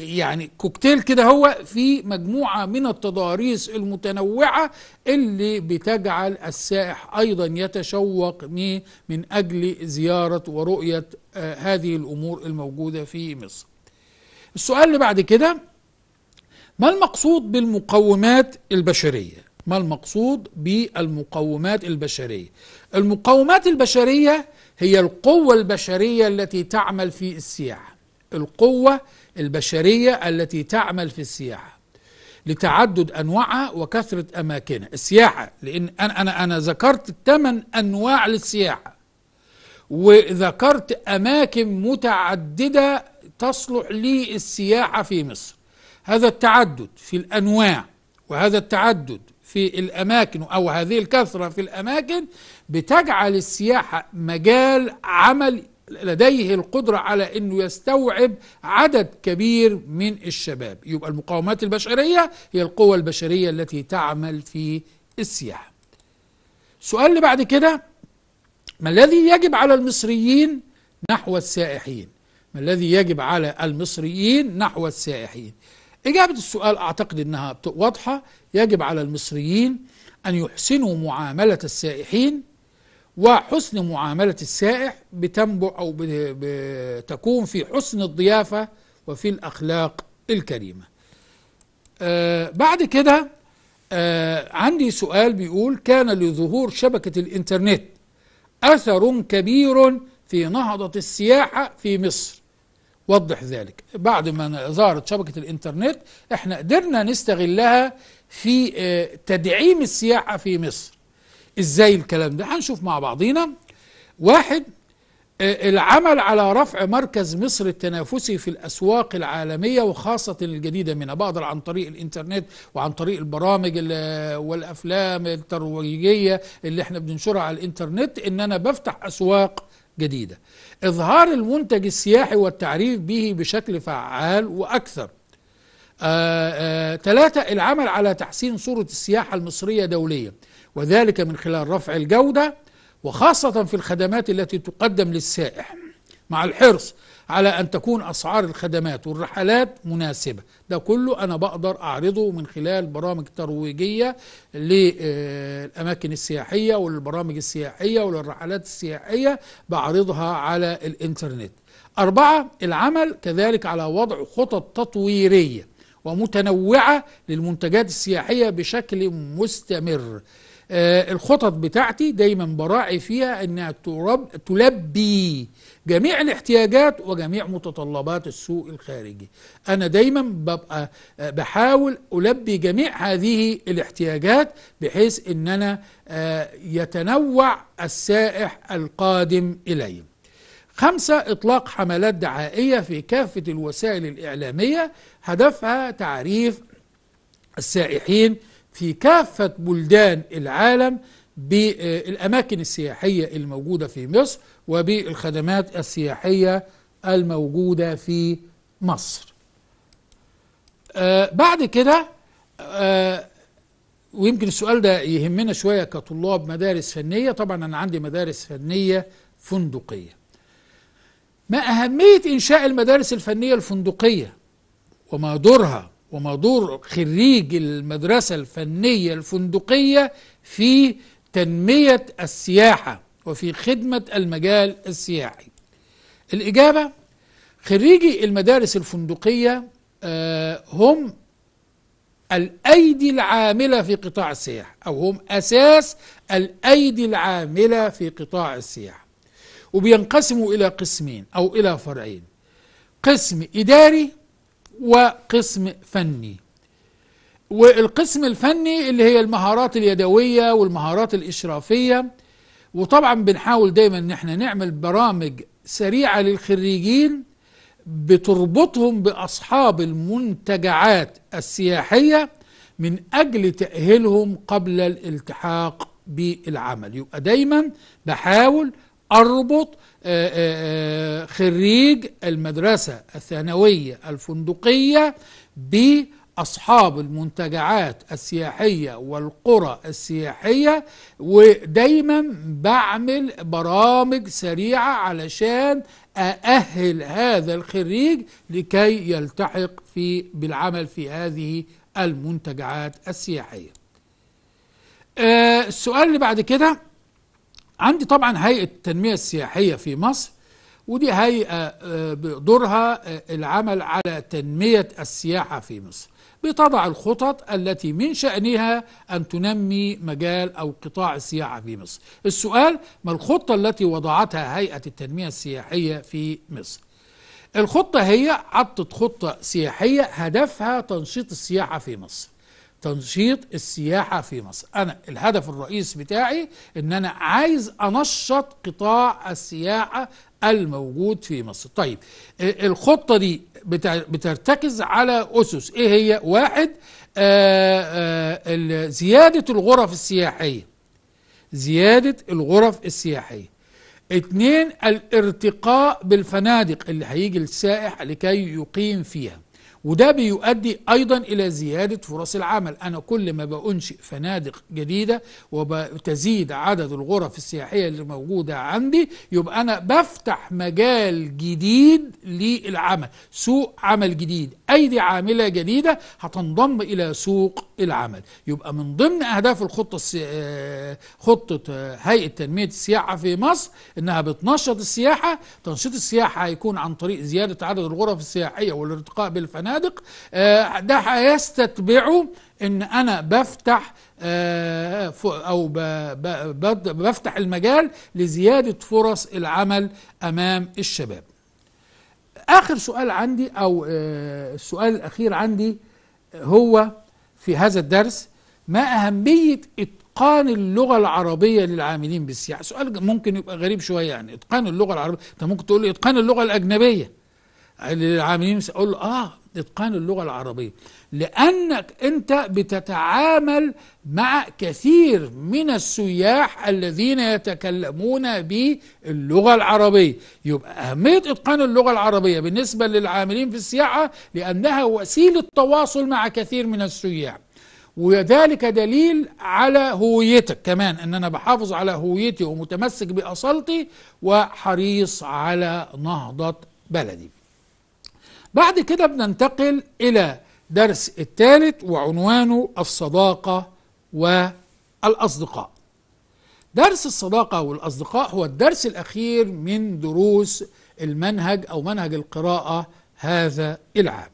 Speaker 1: يعني كوكتيل كده هو في مجموعة من التضاريس المتنوعة اللي بتجعل السائح أيضا يتشوق من أجل زيارة ورؤية آه، هذه الأمور الموجودة في مصر السؤال اللي بعد كده ما المقصود بالمقومات البشرية ما المقصود بالمقومات البشرية المقومات البشرية هي القوة البشرية التي تعمل في السياحة القوة البشرية التي تعمل في السياحة لتعدد أنواعها وكثرة أماكنها السياحة لأن أنا, أنا, أنا ذكرت ثمان أنواع للسياحة وذكرت أماكن متعددة تصلح للسياحة في مصر هذا التعدد في الأنواع وهذا التعدد في الأماكن أو هذه الكثرة في الأماكن بتجعل السياحة مجال عمل لديه القدرة على أنه يستوعب عدد كبير من الشباب يبقى المقاومات البشرية هي القوة البشرية التي تعمل في السياحة السؤال اللي بعد كده ما الذي يجب على المصريين نحو السائحين ما الذي يجب على المصريين نحو السائحين إجابة السؤال أعتقد أنها واضحة يجب على المصريين أن يحسنوا معاملة السائحين وحسن معاملة السائح بتنبع أو بتكون في حسن الضيافة وفي الأخلاق الكريمة آه بعد كده آه عندي سؤال بيقول كان لظهور شبكة الإنترنت أثر كبير في نهضة السياحة في مصر وضح ذلك بعد ما ظهرت شبكة الإنترنت احنا قدرنا نستغلها في آه، تدعيم السياحة في مصر ازاي الكلام ده هنشوف مع بعضينا واحد آه، العمل على رفع مركز مصر التنافسي في الأسواق العالمية وخاصة الجديدة منها بقدر عن طريق الإنترنت وعن طريق البرامج والأفلام الترويجية اللي احنا بننشرها على الإنترنت إن أنا بفتح أسواق جديدة إظهار المنتج السياحي والتعريف به بشكل فعال وأكثر آآ آه، آآ آه، ثلاثة العمل على تحسين صورة السياحة المصرية دوليا وذلك من خلال رفع الجودة وخاصة في الخدمات التي تقدم للسائح مع الحرص على أن تكون أسعار الخدمات والرحلات مناسبة ده كله أنا بقدر أعرضه من خلال برامج ترويجية للأماكن السياحية وللبرامج السياحية وللرحلات السياحية بعرضها على الإنترنت أربعة العمل كذلك على وضع خطط تطويرية ومتنوعة للمنتجات السياحية بشكل مستمر آه، الخطط بتاعتي دايما براعي فيها انها تلبي جميع الاحتياجات وجميع متطلبات السوق الخارجي انا دايما ببقى آه، بحاول البي جميع هذه الاحتياجات بحيث ان انا آه، يتنوع السائح القادم الي خمسة إطلاق حملات دعائية في كافة الوسائل الإعلامية هدفها تعريف السائحين في كافة بلدان العالم بالأماكن السياحية الموجودة في مصر وبالخدمات السياحية الموجودة في مصر آه بعد كده آه ويمكن السؤال ده يهمنا شوية كطلاب مدارس فنية طبعا أنا عندي مدارس فنية فندقية ما أهمية إنشاء المدارس الفنية الفندقية وما دورها وما دور خريج المدرسة الفنية الفندقية في تنمية السياحة وفي خدمة المجال السياحي الإجابة خريجي المدارس الفندقية آه، هم الأيدي العاملة في قطاع السياحة أو هم أساس الأيدي العاملة في قطاع السياحة وبينقسموا إلى قسمين أو إلى فرعين قسم إداري وقسم فني والقسم الفني اللي هي المهارات اليدوية والمهارات الإشرافية وطبعا بنحاول دايما ان احنا نعمل برامج سريعة للخريجين بتربطهم بأصحاب المنتجعات السياحية من أجل تأهيلهم قبل الالتحاق بالعمل يبقى دايما بحاول أربط آه، آه، آه، خريج المدرسة الثانوية الفندقية بأصحاب المنتجعات السياحية والقرى السياحية ودايما بعمل برامج سريعة علشان أأهل هذا الخريج لكي يلتحق في بالعمل في هذه المنتجعات السياحية السؤال اللي بعد كده عندي طبعا هيئة التنمية السياحية في مصر ودي هيئة آه، دورها آه، العمل على تنمية السياحة في مصر بتضع الخطط التي من شأنها أن تنمي مجال أو قطاع السياحة في مصر السؤال ما الخطة التي وضعتها هيئة التنمية السياحية في مصر الخطة هي حطت خطة سياحية هدفها تنشيط السياحة في مصر تنشيط السياحة في مصر أنا الهدف الرئيس بتاعي أن أنا عايز أنشط قطاع السياحة الموجود في مصر طيب آه، الخطة دي بترتكز على أسس إيه هي واحد آه، آه، زيادة الغرف السياحية زيادة الغرف السياحية اتنين الارتقاء بالفنادق اللي هيجي السائح لكي يقيم فيها وده بيؤدي أيضا إلى زيادة فرص العمل أنا كل ما بأنشئ فنادق جديدة وبتزيد عدد الغرف السياحية اللي موجودة عندي يبقى أنا بفتح مجال جديد للعمل سوق عمل جديد أيدي عاملة جديدة هتنضم إلى سوق العمل يبقى من ضمن أهداف الخطة السي... آه، خطة آه، هيئة تنمية السياحة في مصر إنها بتنشط السياحة تنشيط السياحة هيكون عن طريق زيادة عدد الغرف السياحية والارتقاء بالفنادق آه، ده هيستتبعه ان انا بفتح او بفتح المجال لزياده فرص العمل امام الشباب اخر سؤال عندي او السؤال الاخير عندي هو في هذا الدرس ما أهمية إتقان اللغة العربية للعاملين بالسياحة سؤال ممكن يبقى غريب شوية يعني إتقان اللغة العربية أنت ممكن تقول لي إتقان اللغة الأجنبية للعاملين أقول له آه إتقان اللغة العربية لأنك أنت بتتعامل مع كثير من السياح الذين يتكلمون باللغة العربية يبقى أهمية إتقان اللغة العربية بالنسبة للعاملين في السياحة لأنها وسيلة تواصل مع كثير من السياح وذلك دليل على هويتك كمان ان انا بحافظ على هويتي ومتمسك باصالتي وحريص على نهضه بلدي بعد كده بننتقل إلى درس الثالث وعنوانه الصداقة والأصدقاء درس الصداقة والأصدقاء هو الدرس الأخير من دروس المنهج أو منهج القراءة هذا العام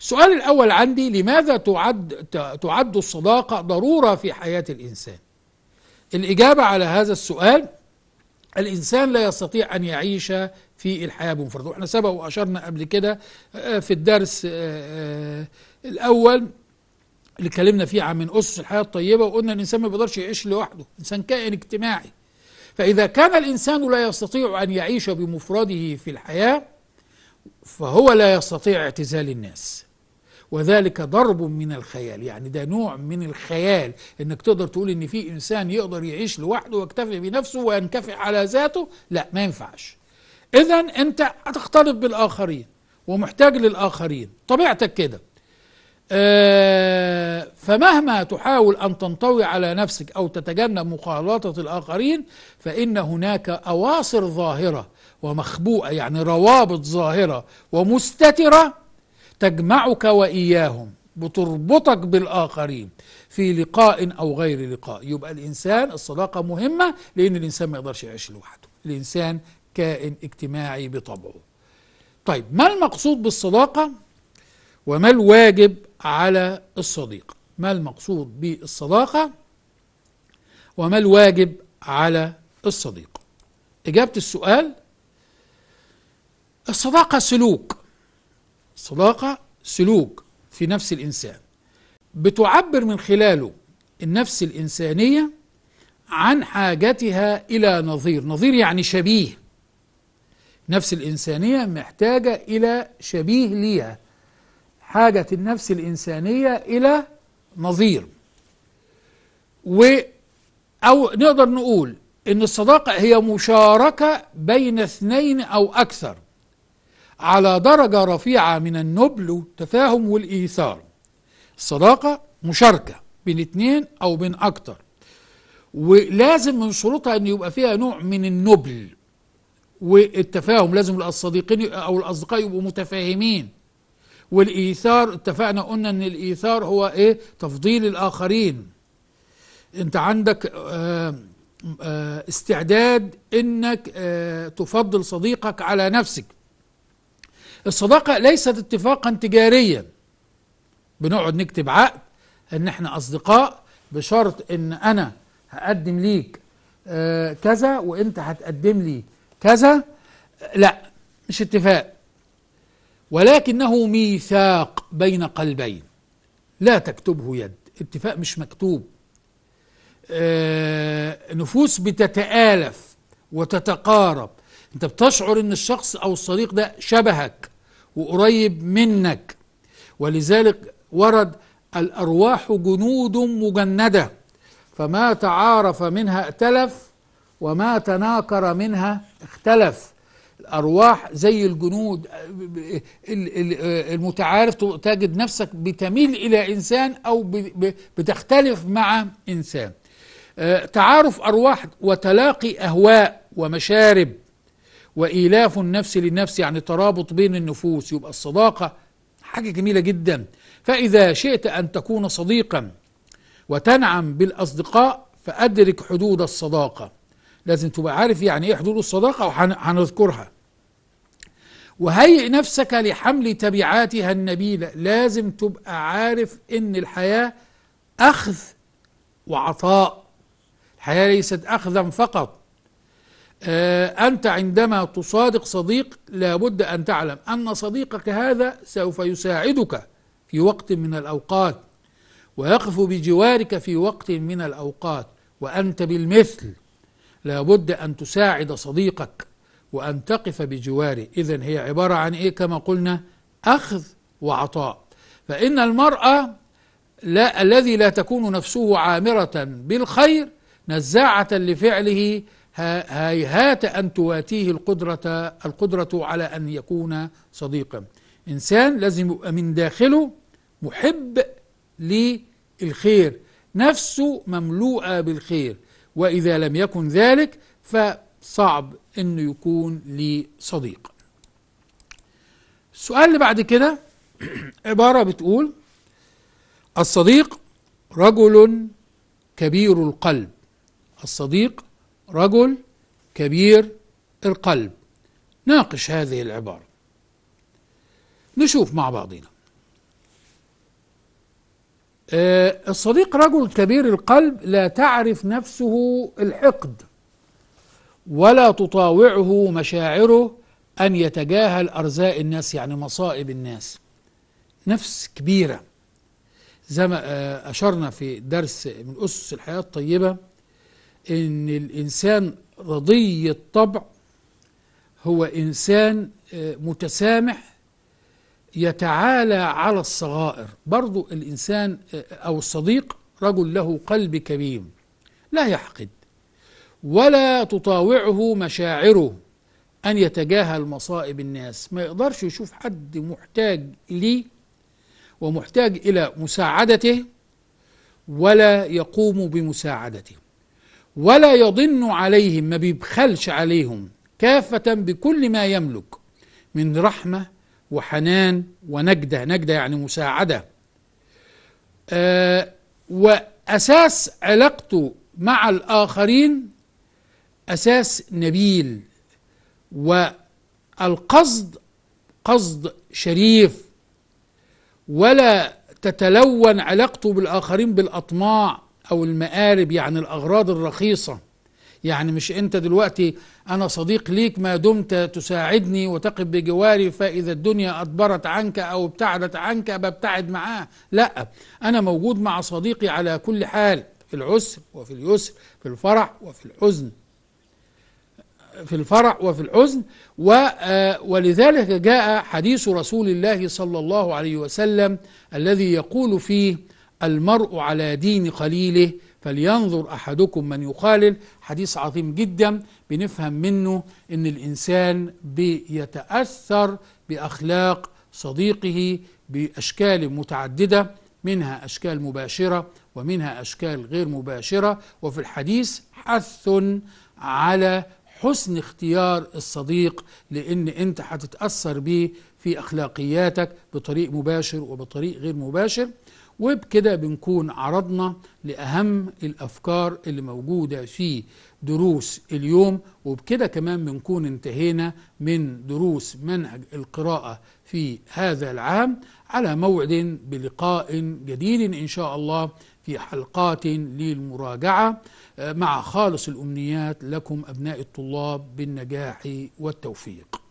Speaker 1: السؤال الأول عندي لماذا تعد, تعد الصداقة ضرورة في حياة الإنسان الإجابة على هذا السؤال الإنسان لا يستطيع أن يعيش في الحياة بمفرده واحنا سبق وأشرنا قبل كده آه، في الدرس آه، آه، الأول اللي اتكلمنا فيه عن من أسس الحياة الطيبة وقلنا الإنسان ما بيقدرش يعيش لوحده الإنسان كائن اجتماعي فإذا كان الإنسان لا يستطيع أن يعيش بمفرده في الحياة فهو لا يستطيع اعتزال الناس وذلك ضرب من الخيال يعني ده نوع من الخيال انك تقدر تقول ان في انسان يقدر يعيش لوحده ويكتفي بنفسه وينكفئ على ذاته لا ما ينفعش اذا انت هتختلط بالاخرين ومحتاج للاخرين طبيعتك كده آه فمهما تحاول ان تنطوي على نفسك او تتجنب مخالطه الاخرين فان هناك اواصر ظاهره ومخبوءه يعني روابط ظاهره ومستتره تجمعك واياهم بتربطك بالاخرين في لقاء او غير لقاء يبقى الانسان الصداقه مهمه لان الانسان ما يقدرش يعيش لوحده الانسان كائن اجتماعي بطبعه طيب ما المقصود بالصداقة وما الواجب على الصديق ما المقصود بالصداقة وما الواجب على الصديق إجابة السؤال الصداقة سلوك الصداقة سلوك في نفس الإنسان بتعبر من خلاله النفس الإنسانية عن حاجتها إلى نظير نظير يعني شبيه النفس الإنسانية محتاجة إلى شبيه ليها حاجة النفس الإنسانية إلى نظير و أو نقدر نقول إن الصداقة هي مشاركة بين اثنين أو أكثر على درجة رفيعة من النبل والتفاهم والإيثار الصداقة مشاركة بين اثنين أو بين أكثر ولازم من شروطها أن يبقى فيها نوع من النبل والتفاهم لازم الصديقين او الاصدقاء يبقوا متفاهمين والايثار اتفقنا قلنا ان الايثار هو ايه تفضيل الاخرين انت عندك آه، آه، استعداد انك آه، تفضل صديقك على نفسك الصداقه ليست اتفاقا تجاريا بنقعد نكتب عقد ان احنا اصدقاء بشرط ان انا هقدم ليك كذا وانت هتقدم لي كذا لا مش اتفاق ولكنه ميثاق بين قلبين لا تكتبه يد اتفاق مش مكتوب آه نفوس بتتآلف وتتقارب انت بتشعر ان الشخص او الصديق ده شبهك وقريب منك ولذلك ورد الارواح جنود مجنده فما تعارف منها ائتلف وما تناكر منها اختلف الأرواح زي الجنود المتعارف تجد نفسك بتميل إلى إنسان أو بتختلف مع إنسان آه، تعارف أرواح وتلاقي أهواء ومشارب وإيلاف النفس للنفس يعني ترابط بين النفوس يبقى الصداقة حاجة جميلة جدا فإذا شئت أن تكون صديقا وتنعم بالأصدقاء فأدرك حدود الصداقة لازم تبقى عارف يعني ايه حدود الصداقه وهنذكرها وهيئ نفسك لحمل تبعاتها النبيله لازم تبقى عارف ان الحياه اخذ وعطاء الحياه ليست اخذا فقط آه، أنت عندما تصادق صديق لابد أن تعلم أن صديقك هذا سوف يساعدك في وقت من الأوقات ويقف بجوارك في وقت من الأوقات وأنت بالمثل لابد أن تساعد صديقك وأن تقف بجواره إذا هي عبارة عن إيه كما قلنا أخذ وعطاء فإن المرأة لا الذي لا تكون نفسه عامرة بالخير نزاعة لفعله هيهات أن تواتيه القدرة القدرة على أن يكون صديقا إنسان لازم يبقى من داخله محب للخير نفسه مملوءة بالخير وإذا لم يكن ذلك فصعب أنه يكون لي صديق السؤال اللي بعد كده عبارة بتقول الصديق رجل كبير القلب الصديق رجل كبير القلب ناقش هذه العبارة نشوف مع بعضنا آه، الصديق رجل كبير القلب لا تعرف نفسه الحقد ولا تطاوعه مشاعره أن يتجاهل أرزاء الناس يعني مصائب الناس نفس كبيرة زي ما آه، أشرنا في درس من أسس الحياة الطيبة إن الإنسان رضي الطبع هو إنسان آه، متسامح يتعالى على الصغائر برضو الإنسان أو الصديق رجل له قلب كريم لا يحقد ولا تطاوعه مشاعره أن يتجاهل مصائب الناس ما يقدرش يشوف حد محتاج ليه ومحتاج إلى مساعدته ولا يقوم بمساعدته ولا يضن عليهم ما بيبخلش عليهم كافة بكل ما يملك من رحمة وحنان ونجدة نجدة يعني مساعدة آه وأساس علاقته مع الآخرين أساس نبيل والقصد قصد شريف ولا تتلون علاقته بالآخرين بالأطماع أو المآرب يعني الأغراض الرخيصة يعني مش انت دلوقتي انا صديق ليك ما دمت تساعدني وتقف بجواري فاذا الدنيا ادبرت عنك او ابتعدت عنك ببتعد معاه لا انا موجود مع صديقي على كل حال في العسر وفي اليسر في الفرح وفي الحزن في الفرح وفي الحزن و آه، ولذلك جاء حديث رسول الله صلى الله عليه وسلم الذي يقول فيه المرء على دين خليله فلينظر أحدكم من يخالل حديث عظيم جدا بنفهم منه أن الإنسان بيتأثر بأخلاق صديقه بأشكال متعددة منها أشكال مباشرة ومنها أشكال غير مباشرة وفي الحديث حث على حسن اختيار الصديق لأن أنت هتتأثر بيه في أخلاقياتك بطريق مباشر وبطريق غير مباشر وبكده بنكون عرضنا لأهم الأفكار اللي موجودة في دروس اليوم وبكده كمان بنكون انتهينا من دروس منهج القراءة في هذا العام على موعد بلقاء جديد إن شاء الله في حلقات للمراجعة مع خالص الأمنيات لكم أبناء الطلاب بالنجاح والتوفيق